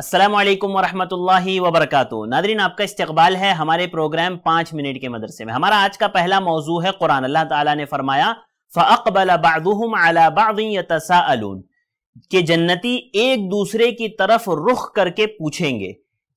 असलम वरहमतुल्लाहि वबरकत नादरीन आपका इस्तकबाल है हमारे प्रोग्राम पाँच मिनट के मदरसे में हमारा आज का पहला मौजू है कुरान अल्लाह ताला ने फरमाया फ़अबल के जन्नती एक दूसरे की तरफ रुख करके पूछेंगे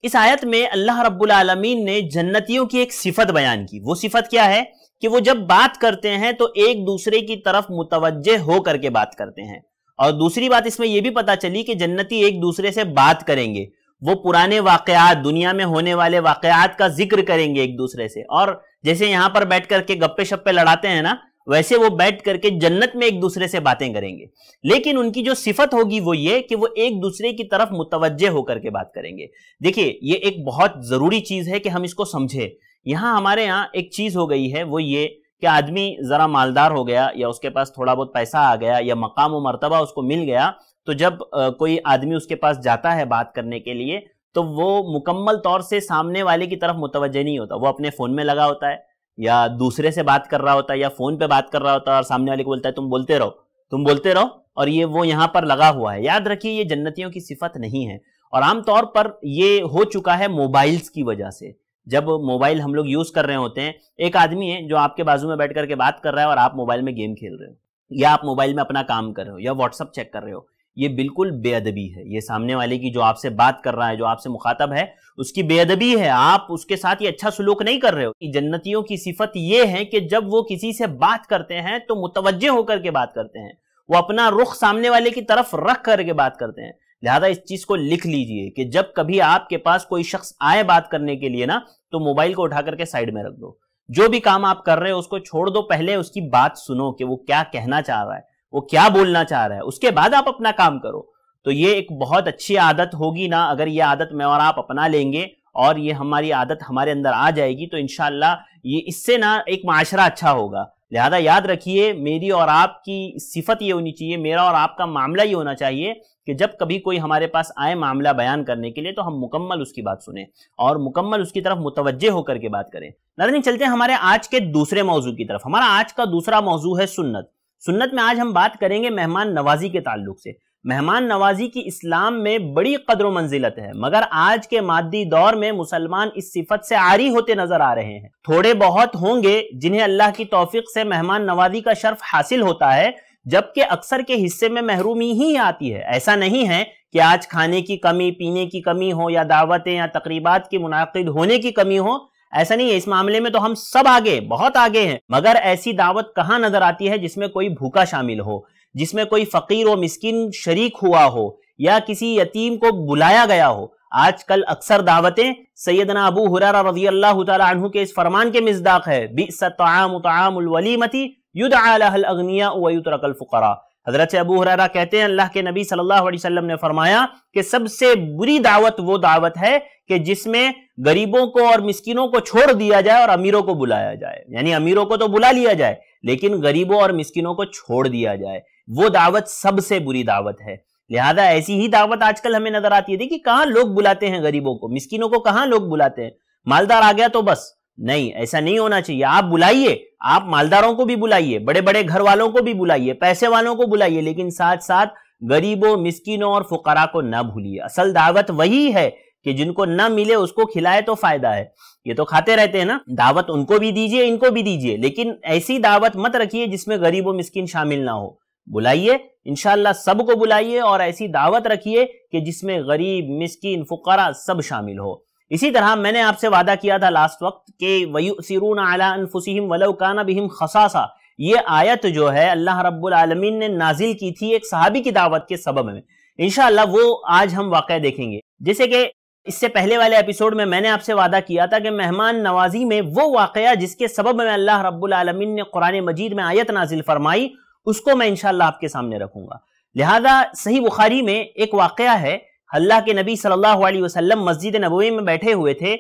इस आयत में अल्लाह रब्बुलमीन ने जन्नतियों की एक सिफत बयान की वो सिफत क्या है कि वो जब बात करते हैं तो एक दूसरे की तरफ मुतवजह होकर के बात करते हैं और दूसरी बात इसमें यह भी पता चली कि जन्नती एक दूसरे से बात करेंगे वो पुराने वाकयात दुनिया में होने वाले वाकयात का जिक्र करेंगे एक दूसरे से और जैसे यहां पर बैठ करके गप्पे शप्पे लड़ाते हैं ना वैसे वो बैठ करके जन्नत में एक दूसरे से बातें करेंगे लेकिन उनकी जो सिफत होगी वो ये कि वो एक दूसरे की तरफ मुतवजह होकर के बात करेंगे देखिए ये एक बहुत ज़रूरी चीज़ है कि हम इसको समझें यहां हमारे यहाँ एक चीज़ हो गई है वो ये कि आदमी ज़रा मालदार हो गया या उसके पास थोड़ा बहुत पैसा आ गया या मकाम व मरतबा उसको मिल गया तो जब कोई आदमी उसके पास जाता है बात करने के लिए तो वो मुकम्मल तौर से सामने वाले की तरफ मुतवजह नहीं होता वो अपने फ़ोन में लगा होता है या दूसरे से बात कर रहा होता है या फ़ोन पे बात कर रहा होता है और सामने वाले को बोलता है तुम बोलते रहो तुम बोलते रहो और ये वो यहाँ पर लगा हुआ है याद रखिए ये जन्नतियों की सिफत नहीं है और आमतौर पर ये हो चुका है मोबाइल्स की वजह से जब मोबाइल हम लोग यूज कर रहे होते हैं एक आदमी है जो आपके बाजू में बैठ करके बात कर रहा है और आप मोबाइल में गेम खेल रहे हो या आप मोबाइल में अपना काम कर रहे हो या व्हाट्सअप चेक कर रहे हो ये बिल्कुल बेअदबी है ये सामने वाले की जो आपसे बात कर रहा है जो आपसे मुखातब है उसकी बेअदबी है आप उसके साथ ये अच्छा सलूक नहीं कर रहे हो जन्नतियों की सिफत ये है कि जब वो किसी से बात करते हैं तो मुतवजे होकर के बात करते हैं वो अपना रुख सामने वाले की तरफ रख करके बात करते हैं लिहाजा इस चीज को लिख लीजिए कि जब कभी आपके पास कोई शख्स आए बात करने के लिए ना तो मोबाइल को उठा करके साइड में रख दो जो भी काम आप कर रहे हो उसको छोड़ दो पहले उसकी बात सुनो कि वो क्या कहना चाह रहा है वो क्या बोलना चाह रहा है उसके बाद आप अपना काम करो तो ये एक बहुत अच्छी आदत होगी ना अगर ये आदत मैं और आप अपना लेंगे और ये हमारी आदत हमारे अंदर आ जाएगी तो इनशाला ये इससे ना एक माशरा अच्छा होगा लिहाजा याद रखिए मेरी और आपकी सिफत ये होनी चाहिए मेरा और आपका मामला ये होना चाहिए कि जब कभी कोई हमारे पास आए मामला बयान करने के लिए तो हम मुकम्मल उसकी बात सुने और मुकम्मल उसकी तरफ मुतवजह होकर के बात करें नाजन चलते हैं हमारे आज के दूसरे मौजू की तरफ हमारा आज का दूसरा मौजू है सुन्नत सुन्नत में आज हम बात करेंगे मेहमान नवाजी के ताल्लुक से मेहमान नवाजी की इस्लाम में बड़ी कदर मंजिलत है मगर आज के मादी दौर में मुसलमान इस सिफत से आरी होते नजर आ रहे हैं थोड़े बहुत होंगे जिन्हें अल्लाह की तोफीक से मेहमान नवाजी का शर्फ हासिल होता है जबकि अक्सर के हिस्से में महरूमी ही आती है ऐसा नहीं है कि आज खाने की कमी पीने की कमी हो या दावतें या तकरीबा की मुनद होने की कमी हो ऐसा नहीं है इस मामले में तो हम सब आगे बहुत आगे हैं मगर ऐसी दावत कहाँ नजर आती है जिसमें कोई भूखा शामिल हो जिसमें कोई फकीर व मिस्किन शरीक हुआ हो या किसी यतीम को बुलाया गया हो आजकल अक्सर दावतें सैदना अबू हुरारा रजी अल्लाह तु के इस फरमान के मजदाक है बिसमती युद अगनिया फ़ुकरा हजरत अबू हुरारा कहते हैं अल्लाह के नबी सल्लल्लाहु अलैहि वसल्लम ने फरमाया कि सबसे बुरी दावत वो दावत है कि जिसमें गरीबों को और मिस्किनों को छोड़ दिया जाए और अमीरों को बुलाया जाए यानी अमीरों को तो बुला लिया जाए लेकिन गरीबों और मिस्किनों को छोड़ दिया जाए वो दावत सबसे बुरी दावत है लिहाजा ऐसी ही दावत आजकल हमें नजर आती है देखिए कहाँ लोग बुलाते हैं गरीबों को मिस्किनों को कहाँ लोग बुलाते हैं मालदार आ गया तो बस नहीं ऐसा नहीं होना चाहिए आप बुलाइए आप मालदारों को भी बुलाइए बड़े बड़े घर वालों को भी बुलाइए पैसे वालों को बुलाइए लेकिन साथ साथ गरीबों मिस्किनों और फुकरा को ना भूलिए असल दावत वही है कि जिनको ना मिले उसको खिलाए तो फायदा है ये तो खाते रहते हैं ना दावत उनको भी दीजिए इनको भी दीजिए लेकिन ऐसी दावत मत रखिए जिसमें गरीबों मिस्किन शामिल ना हो बुलाइए इनशाला सबको बुलाइए और ऐसी दावत रखिए कि जिसमें गरीब मिसकिन फुकरा सब शामिल हो इसी तरह मैंने आपसे वादा किया था लास्ट वक्त के वयुसिरून अलाफुसिम वलौकाना बिहिम खसासा ये आयत जो है अल्लाह रब्बुल ने नाजिल की थी एक सहाबी की दावत के सबब में इनशाला वो आज हम वाक़ देखेंगे जैसे कि इससे पहले वाले एपिसोड में मैंने आपसे वादा किया था कि मेहमान नवाजी में वो वाकया जिसके सबब में अल्लाह रब्बुल आलमीन ने कुरान मजीद में आयत नाजिल फरमाई उसको मैं इंशाला आपके सामने रखूंगा लिहाजा सही बुखारी में एक वाक़ है अल्लाह के नबी सल्लल्लाहु अलैहि वसल्लम मस्जिद नबवी में बैठे हुए थे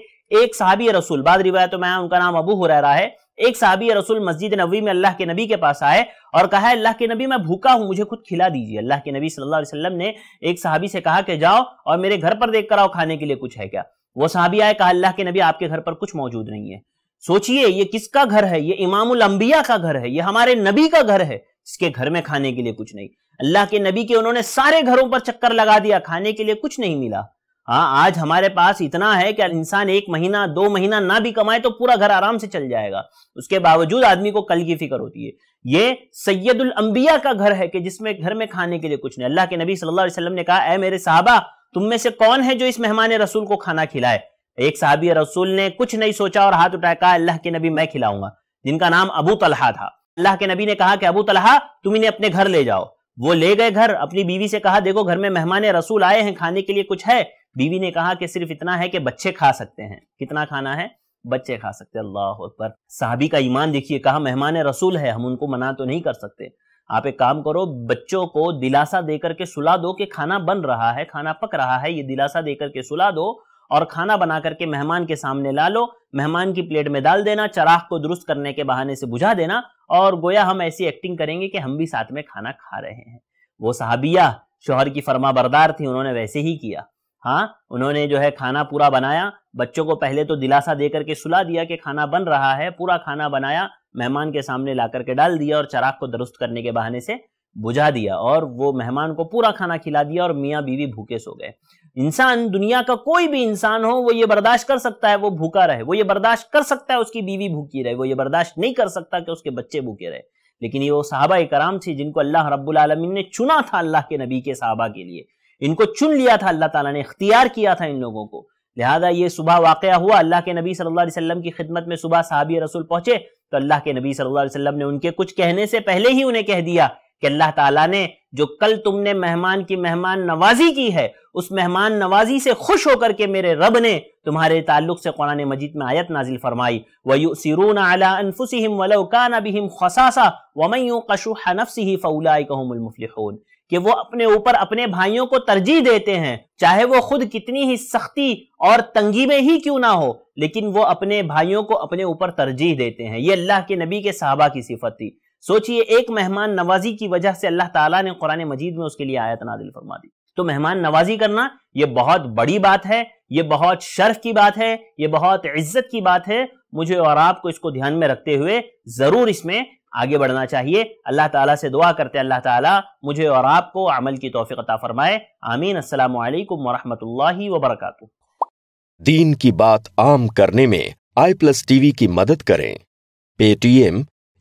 एक साहबी रसूल बाद रिवायतों में उनका नाम अबू हुरैरा है एक साहबी रसूल मस्जिद नबी में अल्लाह के नबी के पास आए और कहा अल्लाह के नबी मैं भूखा हूं मुझे खुद खिला दीजिए अल्लाह के नबी सल्लल्लाहु अलैहि वसल्लम ने एक साहबी से कहा कि जाओ और मेरे घर पर देख कर आओ खाने के लिए कुछ है क्या वो साहबी आए कहा अल्लाह के नबी आपके घर पर कुछ मौजूद नहीं है सोचिए ये किसका घर है ये इमामुल अंबिया का घर है ये हमारे नबी का घर है इसके घर में खाने के लिए कुछ नहीं अल्लाह के नबी के उन्होंने सारे घरों पर चक्कर लगा दिया खाने के लिए कुछ नहीं मिला हाँ आज हमारे पास इतना है कि इंसान एक महीना दो महीना ना भी कमाए तो पूरा घर आराम से चल जाएगा उसके बावजूद आदमी को कल की फिक्र होती है ये सैयदुल अंबिया का घर है कि जिसमें घर में खाने के लिए कुछ नहीं अल्लाह के नबी सल्लल्लाहु अलैहि वसल्लम ने कहा ऐ मेरे साहबा तुम में से कौन है जो इस मेहमान रसूल को खाना खिलाए एक साहबी रसूल ने कुछ नहीं सोचा और हाथ उठाया कहा अल्लाह के नबी मैं खिलाऊंगा जिनका नाम अबू तलहा था अल्लाह के नबी ने कहा कि अबू तलहा तुम इन्हें अपने घर ले जाओ वो ले गए घर अपनी बीवी से कहा देखो घर में मेहमान रसूल आए हैं खाने के लिए कुछ है बीवी ने कहा कि सिर्फ इतना है कि बच्चे खा सकते हैं कितना खाना है बच्चे खा सकते हैं अल्लाह पर साहबी का ईमान देखिए कहा मेहमान रसूल है हम उनको मना तो नहीं कर सकते आप एक काम करो बच्चों को दिलासा देकर के सुला दो कि खाना बन रहा है खाना पक रहा है ये दिलासा देकर के सुला दो और खाना बना करके मेहमान के सामने ला लो मेहमान की प्लेट में डाल देना चराह को दुरुस्त करने के बहाने से बुझा देना और गोया हम ऐसी एक्टिंग करेंगे कि हम भी साथ में खाना खा रहे हैं वो साहबिया शोहर की फर्मा बरदार थी उन्होंने वैसे ही किया हाँ उन्होंने जो है खाना पूरा बनाया बच्चों को पहले तो दिलासा दे करके सुला दिया कि खाना बन रहा है पूरा खाना बनाया मेहमान के सामने ला करके डाल दिया और चराग को दुरुस्त करने के बहाने से बुझा दिया और वो मेहमान को पूरा खाना खिला दिया और मियाँ बीवी भूखे सो गए इंसान दुनिया का कोई भी इंसान हो वो ये बर्दाश्त कर सकता है वो भूखा रहे वो ये बर्दाश्त कर सकता है उसकी बीवी भूखी रहे वो ये बर्दाश्त नहीं कर सकता कि उसके बच्चे भूखे रहे लेकिन ये वो साहबा कराम थे जिनको अल्लाह रब्बुल आलमीन ने चुना था अल्लाह के नबी के साहबा के लिए इनको चुन लिया था अल्लाह ताला ने इख्तियार किया था इन लोगों को लिहाजा ये सुबह वाक़ हुआ अल्लाह के नबी सल्लल्लाहु अलैहि वसल्लम की खिदमत में सुबह साहबी रसूल पहुंचे तो अल्लाह के नबी सल्लल्लाहु अलैहि वसल्लम ने उनके कुछ कहने से पहले ही उन्हें कह दिया कि अल्लाह ताला ने जो कल तुमने मेहमान की मेहमान नवाजी की है उस मेहमान नवाजी से खुश होकर के मेरे रब ने तुम्हारे ताल्लुक से कुरान मजीद में आयत नाजिल फरमाई वयू सिरून बिहिम खसासा कि वो अपने ऊपर अपने भाइयों को तरजीह देते हैं चाहे वो खुद कितनी ही सख्ती और तंगी में ही क्यों ना हो लेकिन वो अपने भाइयों को अपने ऊपर तरजीह देते हैं ये अल्लाह के नबी के साहबा की सिफत थी सोचिए एक मेहमान नवाजी की वजह से अल्लाह ताला ने कुरान मजीद में उसके लिए आयत नाजिल फरमा दी तो मेहमान नवाजी करना यह बहुत बड़ी बात है यह बहुत शर्फ की बात है यह बहुत इज्जत की बात है मुझे और आपको इसको ध्यान में रखते हुए ज़रूर इसमें आगे बढ़ना चाहिए अल्लाह ताला से दुआ करते अल्लाह ताला मुझे और आपको अमल की तोफ़ी अता फरमाए आमीन असल वरहमल वबरक दीन की बात आम करने में आई प्लस टीवी की मदद करें पेटीएम